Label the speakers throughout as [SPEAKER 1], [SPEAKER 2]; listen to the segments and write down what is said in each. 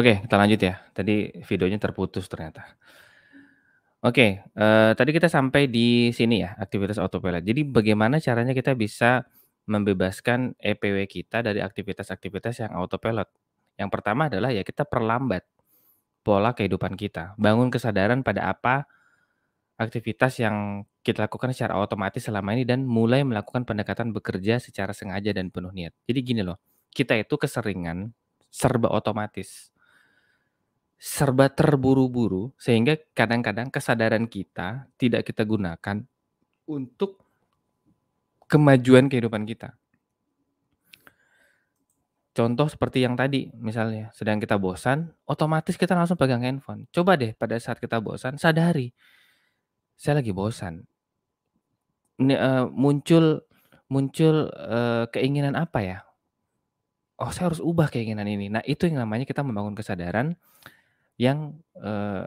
[SPEAKER 1] Oke, kita lanjut ya. Tadi videonya terputus ternyata. Oke, eh, tadi kita sampai di sini ya, aktivitas autopilot. Jadi bagaimana caranya kita bisa membebaskan EPW kita dari aktivitas-aktivitas yang autopilot? Yang pertama adalah ya kita perlambat pola kehidupan kita. Bangun kesadaran pada apa aktivitas yang kita lakukan secara otomatis selama ini dan mulai melakukan pendekatan bekerja secara sengaja dan penuh niat. Jadi gini loh, kita itu keseringan serba otomatis serba terburu-buru sehingga kadang-kadang kesadaran kita tidak kita gunakan untuk kemajuan kehidupan kita. Contoh seperti yang tadi misalnya sedang kita bosan, otomatis kita langsung pegang handphone. Coba deh pada saat kita bosan sadari saya lagi bosan. Ini, uh, muncul muncul uh, keinginan apa ya? Oh, saya harus ubah keinginan ini. Nah, itu yang namanya kita membangun kesadaran yang uh,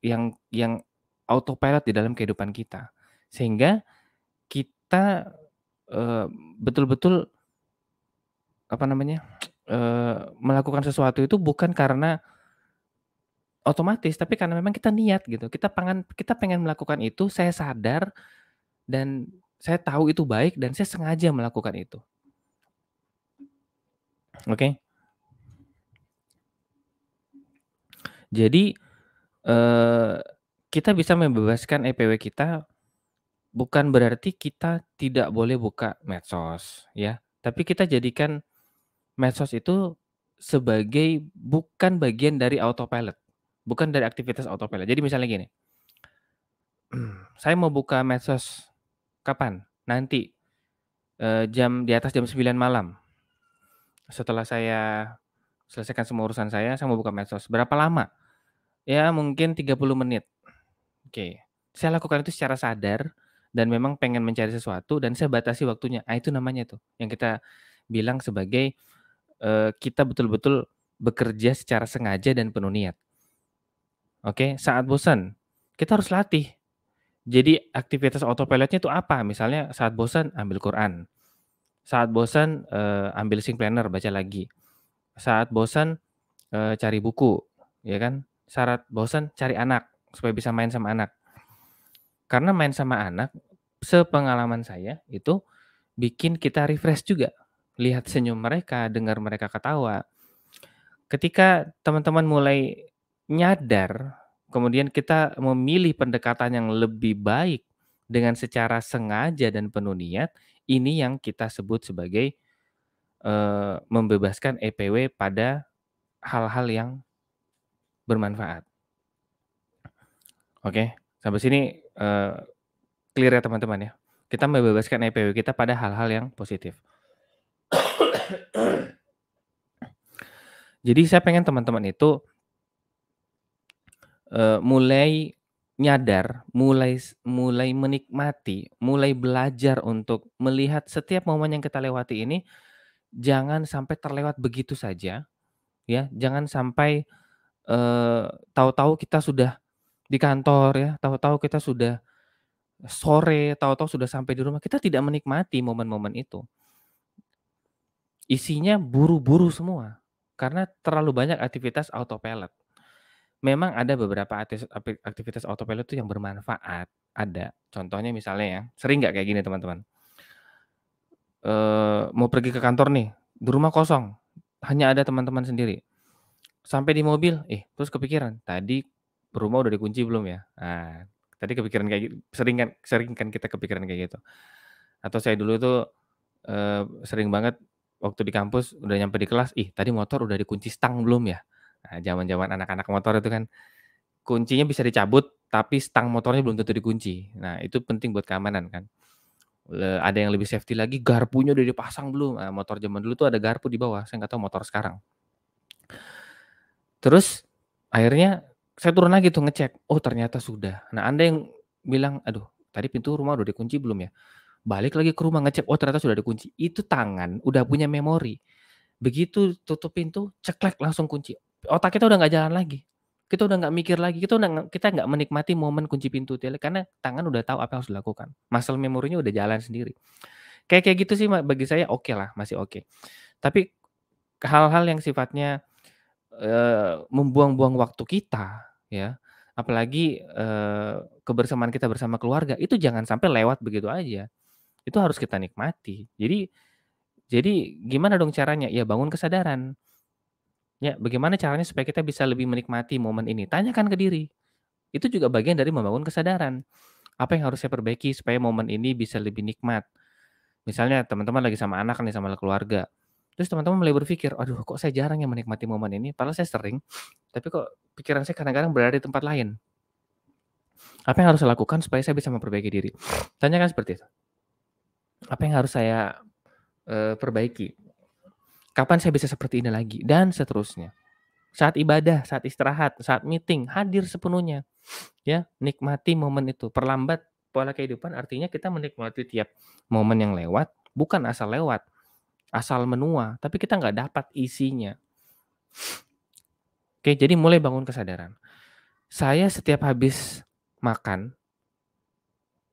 [SPEAKER 1] yang yang autopilot di dalam kehidupan kita sehingga kita betul eh, betul-betul apa namanya uh, melakukan sesuatu itu bukan karena otomatis tapi karena memang kita niat gitu kita pengen kita pengen melakukan itu saya sadar dan saya tahu itu baik dan saya sengaja melakukan itu oke okay? Jadi eh, kita bisa membebaskan EPW kita bukan berarti kita tidak boleh buka medsos ya, tapi kita jadikan medsos itu sebagai bukan bagian dari autopilot, bukan dari aktivitas autopilot. Jadi misalnya gini, saya mau buka medsos kapan? Nanti eh, jam di atas jam 9 malam. Setelah saya selesaikan semua urusan saya, saya mau buka medsos. Berapa lama? ya mungkin 30 menit. Oke. Okay. Saya lakukan itu secara sadar dan memang pengen mencari sesuatu dan saya batasi waktunya. Ah itu namanya tuh yang kita bilang sebagai uh, kita betul-betul bekerja secara sengaja dan penuh niat. Oke, okay? saat bosan kita harus latih. Jadi aktivitas autopilotnya itu apa? Misalnya saat bosan ambil Quran. Saat bosan uh, ambil sing planner baca lagi. Saat bosan eh, cari buku, ya kan? syarat bosan cari anak supaya bisa main sama anak. Karena main sama anak, sepengalaman saya itu bikin kita refresh juga. Lihat senyum mereka, dengar mereka ketawa. Ketika teman-teman mulai nyadar, kemudian kita memilih pendekatan yang lebih baik dengan secara sengaja dan penuh niat, ini yang kita sebut sebagai uh, membebaskan EPW pada hal-hal yang bermanfaat. Oke, sampai sini uh, clear ya teman-teman ya. Kita membebaskan IPW e kita pada hal-hal yang positif. Jadi saya pengen teman-teman itu uh, mulai nyadar, mulai mulai menikmati, mulai belajar untuk melihat setiap momen yang kita lewati ini jangan sampai terlewat begitu saja ya, jangan sampai Eh, tahu-tahu kita sudah di kantor ya, tahu-tahu kita sudah sore, tahu-tahu sudah sampai di rumah, kita tidak menikmati momen-momen itu. Isinya buru-buru semua karena terlalu banyak aktivitas autopilot. Memang ada beberapa aktivitas autopilot itu yang bermanfaat, ada. Contohnya misalnya ya, sering nggak kayak gini teman-teman. Eh, mau pergi ke kantor nih, di rumah kosong, hanya ada teman-teman sendiri. Sampai di mobil, eh terus kepikiran, tadi rumah udah dikunci belum ya? Nah, tadi kepikiran kayak gitu, sering kan, sering kan kita kepikiran kayak gitu. Atau saya dulu tuh eh, sering banget waktu di kampus udah nyampe di kelas, ih tadi motor udah dikunci stang belum ya? Nah, zaman-zaman anak-anak motor itu kan kuncinya bisa dicabut, tapi stang motornya belum tentu dikunci. Nah, itu penting buat keamanan kan Le, ada yang lebih safety lagi garpunya udah dipasang belum nah, motor zaman dulu tuh ada garpu di bawah saya nggak tahu motor sekarang Terus akhirnya saya turun lagi tuh ngecek. Oh ternyata sudah. Nah Anda yang bilang, aduh tadi pintu rumah udah dikunci belum ya? Balik lagi ke rumah ngecek, oh ternyata sudah dikunci. Itu tangan udah punya memori. Begitu tutup pintu, ceklek langsung kunci. Otak kita udah nggak jalan lagi. Kita udah nggak mikir lagi. Kita udah kita nggak menikmati momen kunci pintu tele karena tangan udah tahu apa yang harus dilakukan. Masal memorinya udah jalan sendiri. Kayak kayak gitu sih bagi saya oke okay lah, masih oke. Okay. Tapi hal-hal yang sifatnya Eh, membuang-buang waktu kita ya apalagi eh, kebersamaan kita bersama keluarga itu jangan sampai lewat begitu aja itu harus kita nikmati jadi jadi gimana dong caranya ya bangun kesadaran ya bagaimana caranya supaya kita bisa lebih menikmati momen ini tanyakan ke diri itu juga bagian dari membangun kesadaran apa yang harus saya perbaiki supaya momen ini bisa lebih nikmat misalnya teman-teman lagi sama anak nih sama keluarga Terus teman-teman mulai berpikir, aduh kok saya jarang yang menikmati momen ini, padahal saya sering, tapi kok pikiran saya kadang-kadang berada di tempat lain. Apa yang harus saya lakukan supaya saya bisa memperbaiki diri? Tanyakan seperti itu. Apa yang harus saya uh, perbaiki? Kapan saya bisa seperti ini lagi? Dan seterusnya. Saat ibadah, saat istirahat, saat meeting, hadir sepenuhnya. Ya, nikmati momen itu. Perlambat pola kehidupan artinya kita menikmati tiap momen yang lewat, bukan asal lewat, asal menua, tapi kita nggak dapat isinya. Oke, jadi mulai bangun kesadaran. Saya setiap habis makan,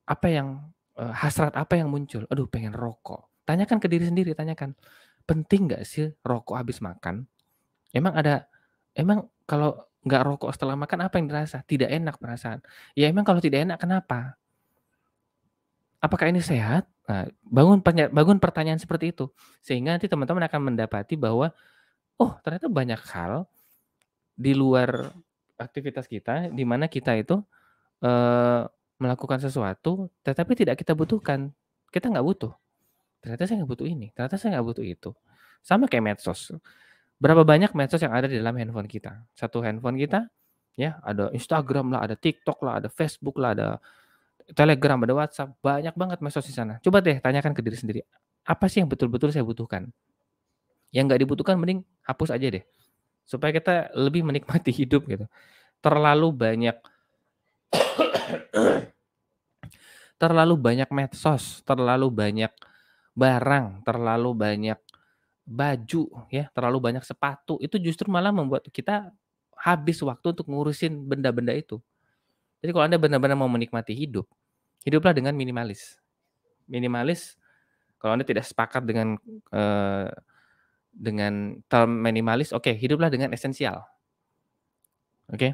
[SPEAKER 1] apa yang eh, hasrat apa yang muncul? Aduh, pengen rokok. Tanyakan ke diri sendiri, tanyakan penting nggak sih rokok habis makan? Emang ada, emang kalau nggak rokok setelah makan apa yang dirasa? Tidak enak perasaan. Ya emang kalau tidak enak kenapa? apakah ini sehat? Nah, bangun bangun pertanyaan seperti itu sehingga nanti teman-teman akan mendapati bahwa oh ternyata banyak hal di luar aktivitas kita di mana kita itu e, melakukan sesuatu tetapi tidak kita butuhkan kita nggak butuh ternyata saya nggak butuh ini ternyata saya nggak butuh itu sama kayak medsos berapa banyak medsos yang ada di dalam handphone kita satu handphone kita ya ada Instagram lah ada TikTok lah ada Facebook lah ada Telegram, ada WhatsApp, banyak banget medsos di sana. Coba deh tanyakan ke diri sendiri, apa sih yang betul-betul saya butuhkan? Yang nggak dibutuhkan mending hapus aja deh. Supaya kita lebih menikmati hidup gitu. Terlalu banyak terlalu banyak medsos, terlalu banyak barang, terlalu banyak baju ya, terlalu banyak sepatu itu justru malah membuat kita habis waktu untuk ngurusin benda-benda itu. Jadi kalau Anda benar-benar mau menikmati hidup, hiduplah dengan minimalis. Minimalis kalau Anda tidak sepakat dengan eh, dengan term minimalis, oke, okay, hiduplah dengan esensial. Oke. Okay?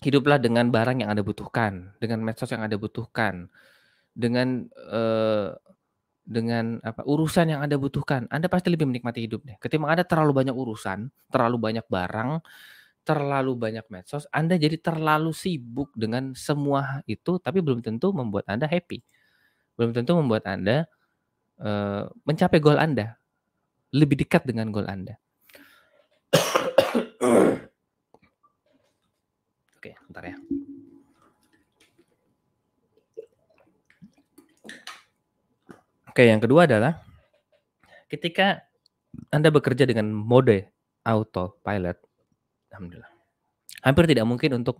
[SPEAKER 1] Hiduplah dengan barang yang Anda butuhkan, dengan medsos yang Anda butuhkan, dengan eh, dengan apa urusan yang Anda butuhkan. Anda pasti lebih menikmati hidup deh. Ketimbang Anda terlalu banyak urusan, terlalu banyak barang, terlalu banyak medsos, Anda jadi terlalu sibuk dengan semua itu, tapi belum tentu membuat Anda happy. Belum tentu membuat Anda uh, mencapai goal Anda. Lebih dekat dengan goal Anda. Oke, bentar ya. Oke, yang kedua adalah ketika Anda bekerja dengan mode autopilot, Alhamdulillah. Hampir tidak mungkin untuk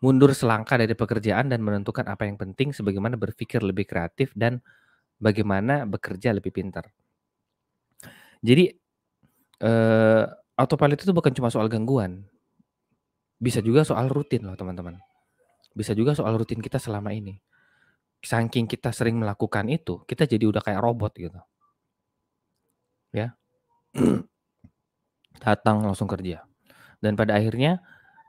[SPEAKER 1] mundur selangkah dari pekerjaan dan menentukan apa yang penting sebagaimana berpikir lebih kreatif dan bagaimana bekerja lebih pintar. Jadi eh, autopilot itu bukan cuma soal gangguan. Bisa juga soal rutin loh teman-teman. Bisa juga soal rutin kita selama ini. Saking kita sering melakukan itu, kita jadi udah kayak robot gitu. Ya. Datang langsung kerja dan pada akhirnya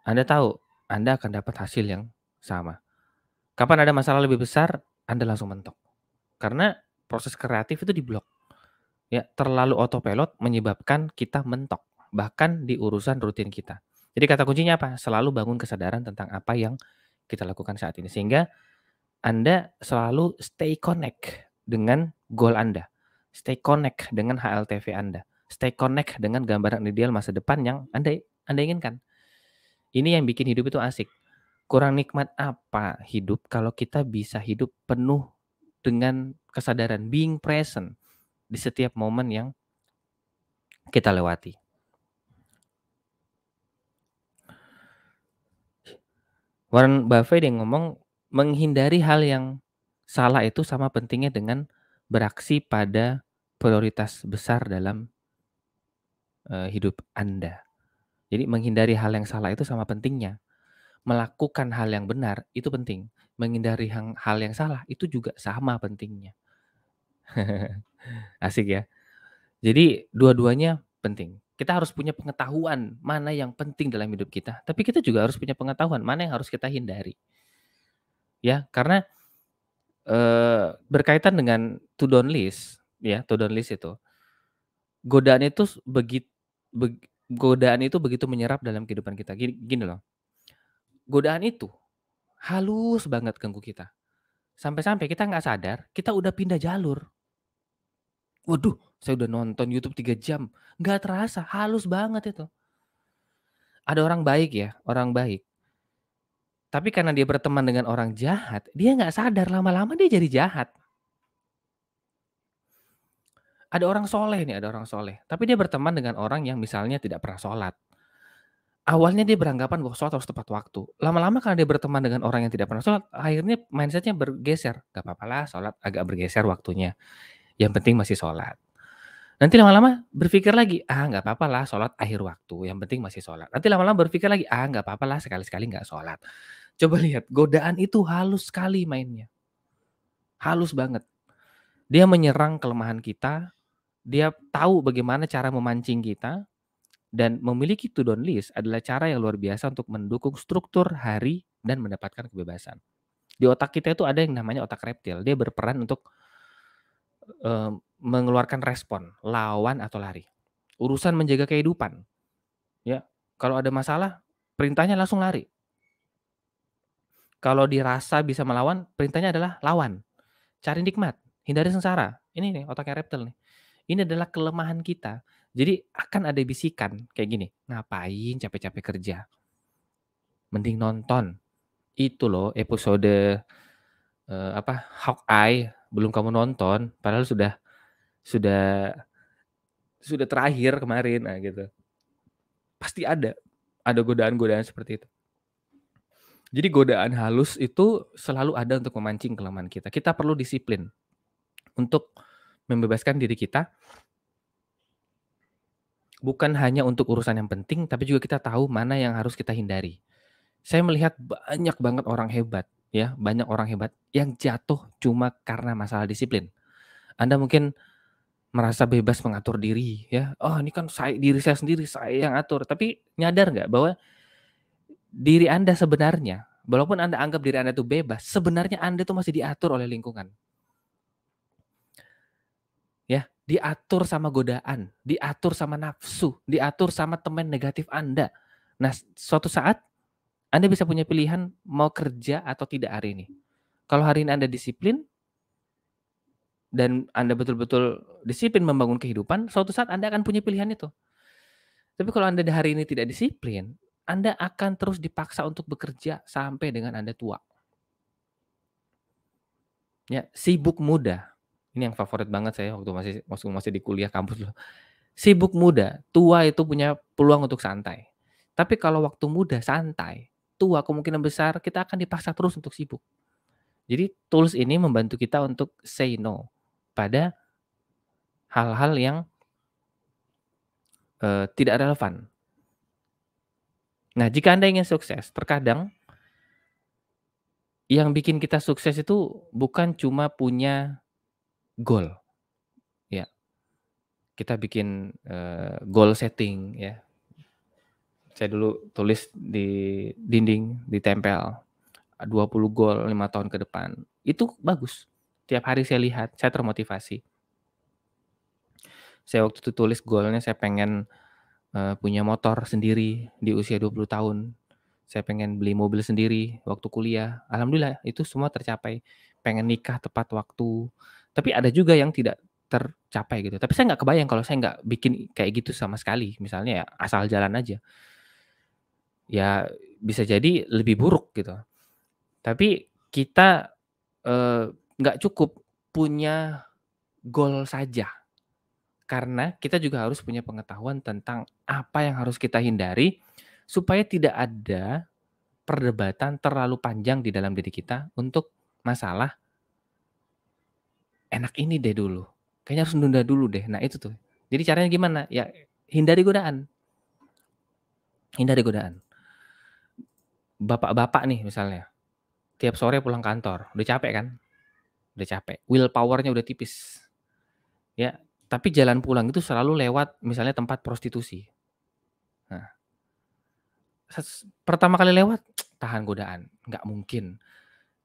[SPEAKER 1] Anda tahu Anda akan dapat hasil yang sama. Kapan ada masalah lebih besar, Anda langsung mentok. Karena proses kreatif itu diblok. Ya, terlalu autopilot menyebabkan kita mentok bahkan di urusan rutin kita. Jadi kata kuncinya apa? Selalu bangun kesadaran tentang apa yang kita lakukan saat ini sehingga Anda selalu stay connect dengan goal Anda. Stay connect dengan HLTV Anda. Stay connect dengan gambaran ideal masa depan yang Anda anda inginkan. Ini yang bikin hidup itu asik. Kurang nikmat apa hidup kalau kita bisa hidup penuh dengan kesadaran being present di setiap momen yang kita lewati. Warren Buffett yang ngomong menghindari hal yang salah itu sama pentingnya dengan beraksi pada prioritas besar dalam uh, hidup Anda. Jadi menghindari hal yang salah itu sama pentingnya. Melakukan hal yang benar itu penting. Menghindari hal yang salah itu juga sama pentingnya. Asik ya. Jadi dua-duanya penting. Kita harus punya pengetahuan mana yang penting dalam hidup kita. Tapi kita juga harus punya pengetahuan mana yang harus kita hindari. Ya, karena e, berkaitan dengan to don't list, ya, to don't list itu godaan itu begitu godaan itu begitu menyerap dalam kehidupan kita. Gini, gini loh. Godaan itu halus banget ganggu kita. Sampai-sampai kita nggak sadar, kita udah pindah jalur. Waduh, saya udah nonton YouTube 3 jam. Nggak terasa, halus banget itu. Ada orang baik ya, orang baik. Tapi karena dia berteman dengan orang jahat, dia nggak sadar lama-lama dia jadi jahat ada orang soleh nih, ada orang soleh. Tapi dia berteman dengan orang yang misalnya tidak pernah sholat. Awalnya dia beranggapan bahwa sholat harus tepat waktu. Lama-lama karena dia berteman dengan orang yang tidak pernah sholat, akhirnya mindsetnya bergeser. Gak apa-apa lah sholat agak bergeser waktunya. Yang penting masih sholat. Nanti lama-lama berpikir lagi, ah nggak apa-apa lah sholat akhir waktu. Yang penting masih sholat. Nanti lama-lama berpikir lagi, ah nggak apa-apa lah sekali-sekali nggak sholat. Coba lihat, godaan itu halus sekali mainnya. Halus banget. Dia menyerang kelemahan kita, dia tahu bagaimana cara memancing kita dan memiliki to don't list adalah cara yang luar biasa untuk mendukung struktur hari dan mendapatkan kebebasan. Di otak kita itu ada yang namanya otak reptil. Dia berperan untuk uh, mengeluarkan respon, lawan atau lari. Urusan menjaga kehidupan. Ya, kalau ada masalah, perintahnya langsung lari. Kalau dirasa bisa melawan, perintahnya adalah lawan. Cari nikmat, hindari sengsara. Ini nih otaknya reptil nih. Ini adalah kelemahan kita. Jadi akan ada bisikan kayak gini, ngapain capek-capek kerja? Mending nonton. Itu loh episode uh, apa Hawkeye belum kamu nonton, padahal sudah sudah sudah terakhir kemarin, nah gitu. Pasti ada ada godaan-godaan seperti itu. Jadi godaan halus itu selalu ada untuk memancing kelemahan kita. Kita perlu disiplin untuk membebaskan diri kita bukan hanya untuk urusan yang penting, tapi juga kita tahu mana yang harus kita hindari. Saya melihat banyak banget orang hebat, ya, banyak orang hebat yang jatuh cuma karena masalah disiplin. Anda mungkin merasa bebas mengatur diri, ya. Oh, ini kan saya diri saya sendiri, saya yang atur. Tapi nyadar nggak bahwa diri Anda sebenarnya, walaupun Anda anggap diri Anda itu bebas, sebenarnya Anda itu masih diatur oleh lingkungan diatur sama godaan, diatur sama nafsu, diatur sama teman negatif Anda. Nah, suatu saat Anda bisa punya pilihan mau kerja atau tidak hari ini. Kalau hari ini Anda disiplin dan Anda betul-betul disiplin membangun kehidupan, suatu saat Anda akan punya pilihan itu. Tapi kalau Anda hari ini tidak disiplin, Anda akan terus dipaksa untuk bekerja sampai dengan Anda tua. Ya, sibuk muda ini yang favorit banget saya waktu masih waktu masih di kuliah kampus loh. Sibuk muda, tua itu punya peluang untuk santai. Tapi kalau waktu muda santai, tua kemungkinan besar kita akan dipaksa terus untuk sibuk. Jadi tools ini membantu kita untuk say no pada hal-hal yang uh, tidak relevan. Nah, jika Anda ingin sukses, terkadang yang bikin kita sukses itu bukan cuma punya goal. Ya. Kita bikin uh, goal setting ya. Saya dulu tulis di dinding, ditempel 20 ah, goal 5 tahun ke depan. Itu bagus. Tiap hari saya lihat, saya termotivasi. Saya waktu itu tulis goalnya saya pengen uh, punya motor sendiri di usia 20 tahun. Saya pengen beli mobil sendiri waktu kuliah. Alhamdulillah itu semua tercapai. Pengen nikah tepat waktu, tapi ada juga yang tidak tercapai gitu. Tapi saya nggak kebayang kalau saya nggak bikin kayak gitu sama sekali. Misalnya ya asal jalan aja. Ya bisa jadi lebih buruk gitu. Tapi kita eh, nggak eh, cukup punya goal saja. Karena kita juga harus punya pengetahuan tentang apa yang harus kita hindari supaya tidak ada perdebatan terlalu panjang di dalam diri kita untuk masalah enak ini deh dulu. Kayaknya harus nunda dulu deh. Nah itu tuh. Jadi caranya gimana? Ya hindari godaan. Hindari godaan. Bapak-bapak nih misalnya. Tiap sore pulang kantor. Udah capek kan? Udah capek. will powernya udah tipis. Ya, tapi jalan pulang itu selalu lewat misalnya tempat prostitusi. Nah, pertama kali lewat tahan godaan, nggak mungkin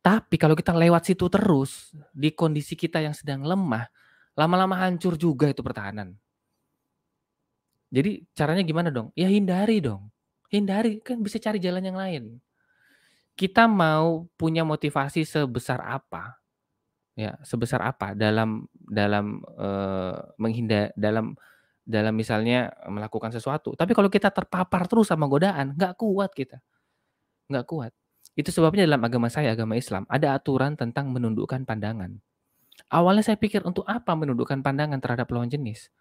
[SPEAKER 1] tapi kalau kita lewat situ terus di kondisi kita yang sedang lemah, lama-lama hancur juga itu pertahanan. Jadi caranya gimana dong? Ya hindari dong. Hindari kan bisa cari jalan yang lain. Kita mau punya motivasi sebesar apa? Ya, sebesar apa dalam dalam uh, eh, menghindar dalam dalam misalnya melakukan sesuatu. Tapi kalau kita terpapar terus sama godaan, nggak kuat kita, nggak kuat. Itu sebabnya dalam agama saya, agama Islam, ada aturan tentang menundukkan pandangan. Awalnya saya pikir untuk apa menundukkan pandangan terhadap lawan jenis?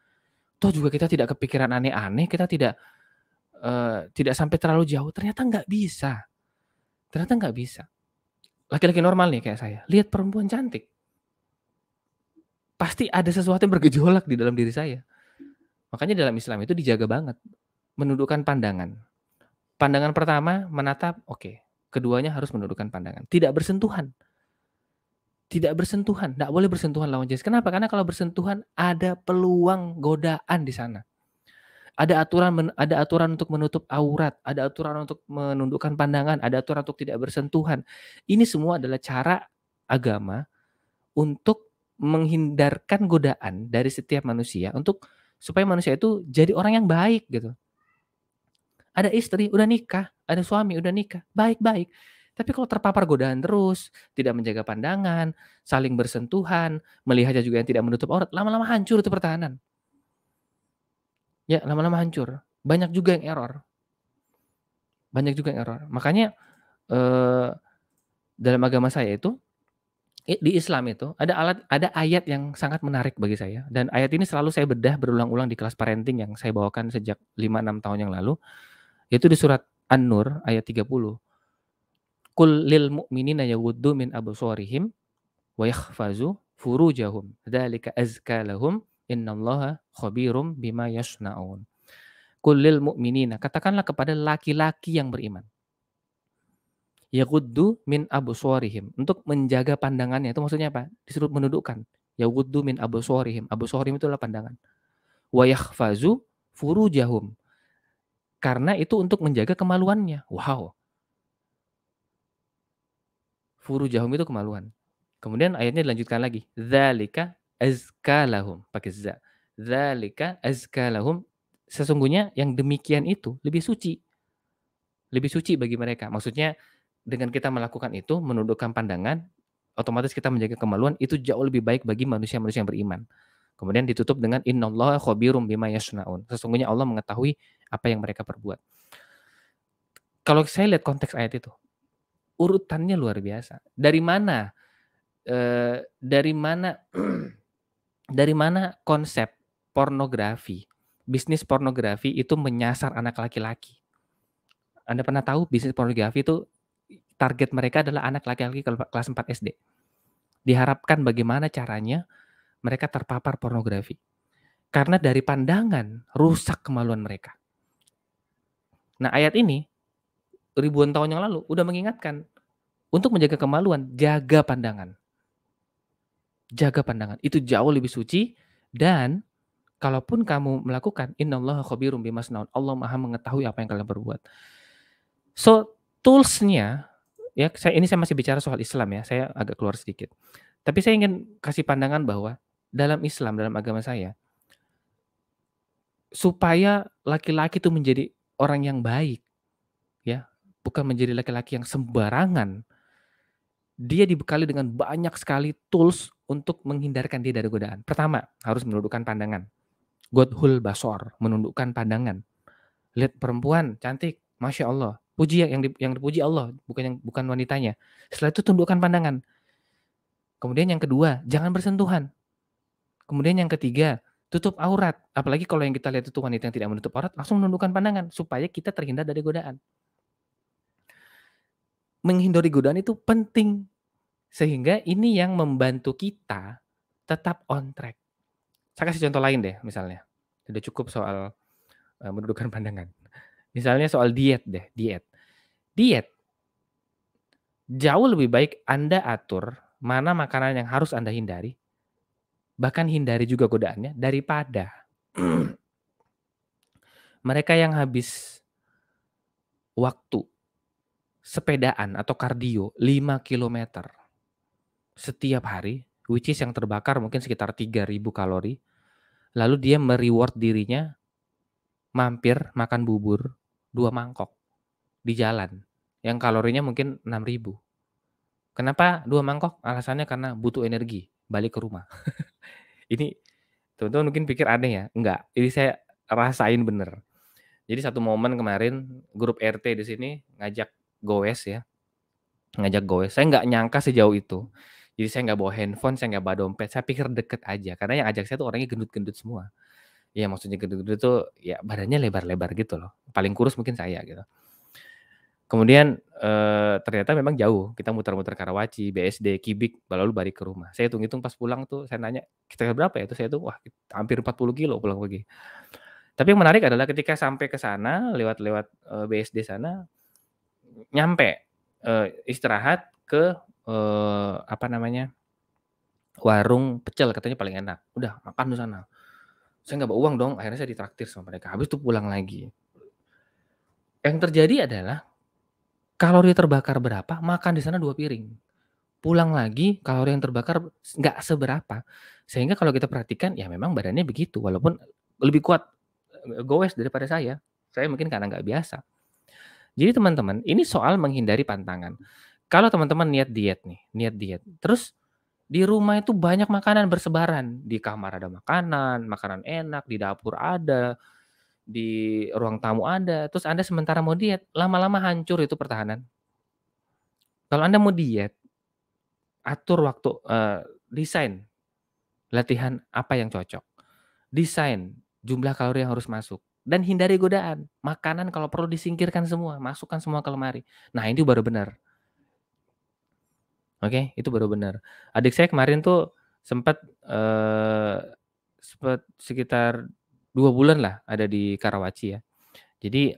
[SPEAKER 1] Toh juga kita tidak kepikiran aneh-aneh, kita tidak uh, tidak sampai terlalu jauh. Ternyata nggak bisa. Ternyata nggak bisa. Laki-laki normal nih kayak saya, lihat perempuan cantik. Pasti ada sesuatu yang bergejolak di dalam diri saya. Makanya dalam Islam itu dijaga banget. Menundukkan pandangan. Pandangan pertama menatap, oke. Okay keduanya harus menundukkan pandangan. Tidak bersentuhan. Tidak bersentuhan. Tidak boleh bersentuhan lawan jenis. Kenapa? Karena kalau bersentuhan ada peluang godaan di sana. Ada aturan ada aturan untuk menutup aurat, ada aturan untuk menundukkan pandangan, ada aturan untuk tidak bersentuhan. Ini semua adalah cara agama untuk menghindarkan godaan dari setiap manusia untuk supaya manusia itu jadi orang yang baik gitu ada istri, udah nikah, ada suami, udah nikah, baik-baik. Tapi kalau terpapar godaan terus, tidak menjaga pandangan, saling bersentuhan, melihatnya juga yang tidak menutup aurat, lama-lama hancur itu pertahanan. Ya, lama-lama hancur. Banyak juga yang error. Banyak juga yang error. Makanya eh, dalam agama saya itu di Islam itu ada alat ada ayat yang sangat menarik bagi saya dan ayat ini selalu saya bedah berulang-ulang di kelas parenting yang saya bawakan sejak 5 6 tahun yang lalu yaitu di surat An-Nur ayat 30. Kul lil mu'minina yaguddu min absarihim wa yahfazu furujahum dzalika azka lahum innallaha khabirum bima yasnaun. Kul lil mu'minina katakanlah kepada laki-laki yang beriman. Yaguddu min absarihim untuk menjaga pandangannya itu maksudnya apa? Disuruh menundukkan. Yaguddu min absarihim. Absarihim itu adalah pandangan. Wa yahfazu furujahum karena itu untuk menjaga kemaluannya. Wow. Furu jahum itu kemaluan. Kemudian ayatnya dilanjutkan lagi. Zalika azkalahum Pakai za. Zalika azkalahum. Sesungguhnya yang demikian itu lebih suci. Lebih suci bagi mereka. Maksudnya dengan kita melakukan itu, menundukkan pandangan, otomatis kita menjaga kemaluan, itu jauh lebih baik bagi manusia-manusia yang beriman. Kemudian ditutup dengan innallaha khabirum bima yasnaun. Sesungguhnya Allah mengetahui apa yang mereka perbuat. Kalau saya lihat konteks ayat itu, urutannya luar biasa. Dari mana eh, dari mana dari mana konsep pornografi, bisnis pornografi itu menyasar anak laki-laki? Anda pernah tahu bisnis pornografi itu target mereka adalah anak laki-laki kelas 4 SD. Diharapkan bagaimana caranya mereka terpapar pornografi. Karena dari pandangan rusak kemaluan mereka. Nah ayat ini ribuan tahun yang lalu udah mengingatkan untuk menjaga kemaluan, jaga pandangan. Jaga pandangan. Itu jauh lebih suci dan kalaupun kamu melakukan, innallaha khabirum bimasnaun. Allah maha mengetahui apa yang kalian berbuat. So, toolsnya ya saya ini saya masih bicara soal Islam ya saya agak keluar sedikit tapi saya ingin kasih pandangan bahwa dalam Islam, dalam agama saya, supaya laki-laki itu menjadi orang yang baik, ya, bukan menjadi laki-laki yang sembarangan. Dia dibekali dengan banyak sekali tools untuk menghindarkan dia dari godaan. Pertama, harus menundukkan pandangan. Godhul basor, menundukkan pandangan. Lihat perempuan cantik, masya Allah, puji yang di, yang dipuji Allah, bukan yang bukan wanitanya. Setelah itu tundukkan pandangan. Kemudian yang kedua, jangan bersentuhan. Kemudian yang ketiga, tutup aurat. Apalagi kalau yang kita lihat itu wanita yang tidak menutup aurat, langsung menundukkan pandangan supaya kita terhindar dari godaan. Menghindari godaan itu penting. Sehingga ini yang membantu kita tetap on track. Saya kasih contoh lain deh misalnya. Sudah cukup soal uh, menundukkan pandangan. Misalnya soal diet deh, diet. Diet. Jauh lebih baik Anda atur mana makanan yang harus Anda hindari bahkan hindari juga godaannya daripada mereka yang habis waktu sepedaan atau kardio 5 km setiap hari, which is yang terbakar mungkin sekitar 3000 kalori. Lalu dia mereward dirinya mampir makan bubur dua mangkok di jalan yang kalorinya mungkin 6000. Kenapa dua mangkok? Alasannya karena butuh energi balik ke rumah. ini teman-teman mungkin pikir aneh ya, enggak. Ini saya rasain bener. Jadi satu momen kemarin grup RT di sini ngajak goes ya, ngajak goes. Saya nggak nyangka sejauh itu. Jadi saya nggak bawa handphone, saya nggak bawa dompet, saya pikir deket aja. Karena yang ajak saya tuh orangnya gendut-gendut semua. Ya maksudnya gendut-gendut tuh ya badannya lebar-lebar gitu loh. Paling kurus mungkin saya gitu. Kemudian eh, ternyata memang jauh. Kita muter-muter Karawaci, BSD, Kibik, lalu balik ke rumah. Saya hitung-hitung pas pulang tuh saya nanya, kita berapa ya? Itu saya tuh wah hampir 40 kilo pulang pergi. Tapi yang menarik adalah ketika sampai ke sana, lewat-lewat eh, BSD sana, nyampe eh, istirahat ke eh, apa namanya? warung pecel katanya paling enak. Udah makan di sana. Saya nggak bawa uang dong. Akhirnya saya ditraktir sama mereka. Habis itu pulang lagi. Yang terjadi adalah kalori terbakar berapa, makan di sana dua piring. Pulang lagi, kalori yang terbakar nggak seberapa. Sehingga kalau kita perhatikan, ya memang badannya begitu. Walaupun lebih kuat eh, gowes daripada saya. Saya mungkin karena nggak biasa. Jadi teman-teman, ini soal menghindari pantangan. Kalau teman-teman niat diet nih, niat diet. Terus di rumah itu banyak makanan bersebaran. Di kamar ada makanan, makanan enak, di dapur ada, di ruang tamu Anda, terus Anda sementara mau diet, lama-lama hancur itu pertahanan. Kalau Anda mau diet, atur waktu uh, desain latihan apa yang cocok. Desain jumlah kalori yang harus masuk dan hindari godaan. Makanan kalau perlu disingkirkan semua, masukkan semua ke lemari. Nah, ini baru benar. Oke, okay? itu baru benar. Adik saya kemarin tuh sempat eh, sempat sekitar dua bulan lah ada di Karawaci ya. Jadi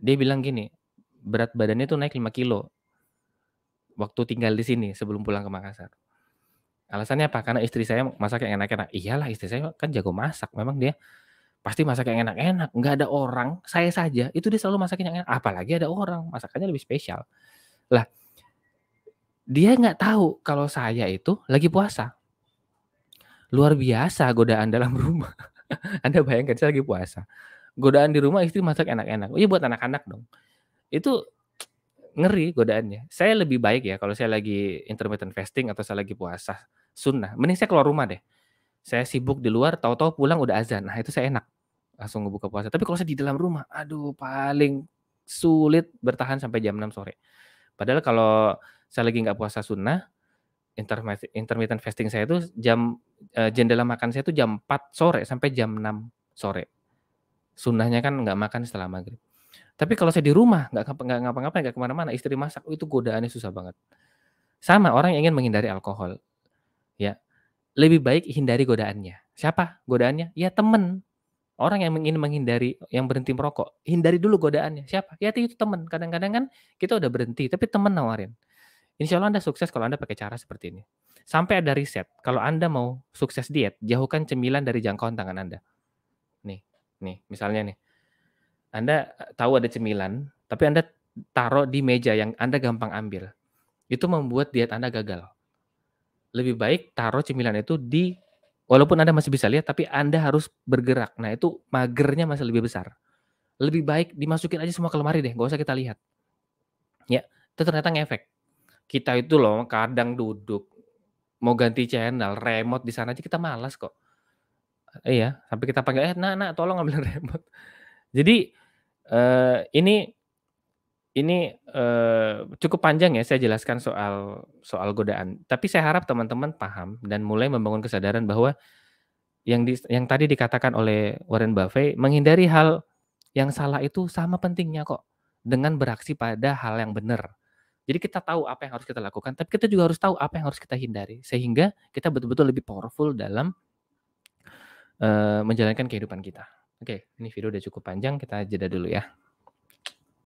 [SPEAKER 1] dia bilang gini, berat badannya tuh naik 5 kilo waktu tinggal di sini sebelum pulang ke Makassar. Alasannya apa? Karena istri saya masak yang enak-enak. Iyalah istri saya kan jago masak. Memang dia pasti masak yang enak-enak. Nggak ada orang, saya saja, itu dia selalu masak yang enak. Apalagi ada orang, masakannya lebih spesial. Lah, dia nggak tahu kalau saya itu lagi puasa. Luar biasa godaan dalam rumah. Anda bayangkan saya lagi puasa. Godaan di rumah istri masak enak-enak. Iya buat anak-anak dong. Itu ngeri godaannya. Saya lebih baik ya kalau saya lagi intermittent fasting atau saya lagi puasa sunnah. Mending saya keluar rumah deh. Saya sibuk di luar, tahu-tahu pulang udah azan. Nah itu saya enak langsung ngebuka puasa. Tapi kalau saya di dalam rumah, aduh paling sulit bertahan sampai jam 6 sore. Padahal kalau saya lagi nggak puasa sunnah, intermittent fasting saya itu jam uh, jendela makan saya itu jam 4 sore sampai jam 6 sore. Sunnahnya kan nggak makan setelah maghrib. Tapi kalau saya di rumah nggak ngapa-ngapain nggak kemana-mana, istri masak oh, itu godaannya susah banget. Sama orang yang ingin menghindari alkohol, ya lebih baik hindari godaannya. Siapa godaannya? Ya temen. Orang yang ingin menghindari, yang berhenti merokok, hindari dulu godaannya. Siapa? Ya itu temen. Kadang-kadang kan kita udah berhenti, tapi temen nawarin. Insya Allah Anda sukses kalau Anda pakai cara seperti ini. Sampai ada riset, kalau Anda mau sukses diet, jauhkan cemilan dari jangkauan tangan Anda. Nih, nih, misalnya nih. Anda eh, tahu ada cemilan, tapi Anda taruh di meja yang Anda gampang ambil. Itu membuat diet Anda gagal. Lebih baik taruh cemilan itu di walaupun Anda masih bisa lihat tapi Anda harus bergerak. Nah, itu magernya masih lebih besar. Lebih baik dimasukin aja semua ke lemari deh, gak usah kita lihat. Ya, itu ternyata ngefek kita itu loh kadang duduk mau ganti channel remote di sana aja kita malas kok iya tapi sampai kita panggil eh nak nak tolong ambil remote jadi eh, ini ini eh, cukup panjang ya saya jelaskan soal soal godaan tapi saya harap teman-teman paham dan mulai membangun kesadaran bahwa yang di, yang tadi dikatakan oleh Warren Buffett menghindari hal yang salah itu sama pentingnya kok dengan beraksi pada hal yang benar jadi kita tahu apa yang harus kita lakukan, tapi kita juga harus tahu apa yang harus kita hindari sehingga kita betul-betul lebih powerful dalam uh, menjalankan kehidupan kita. Oke, okay, ini video udah cukup panjang, kita jeda dulu ya.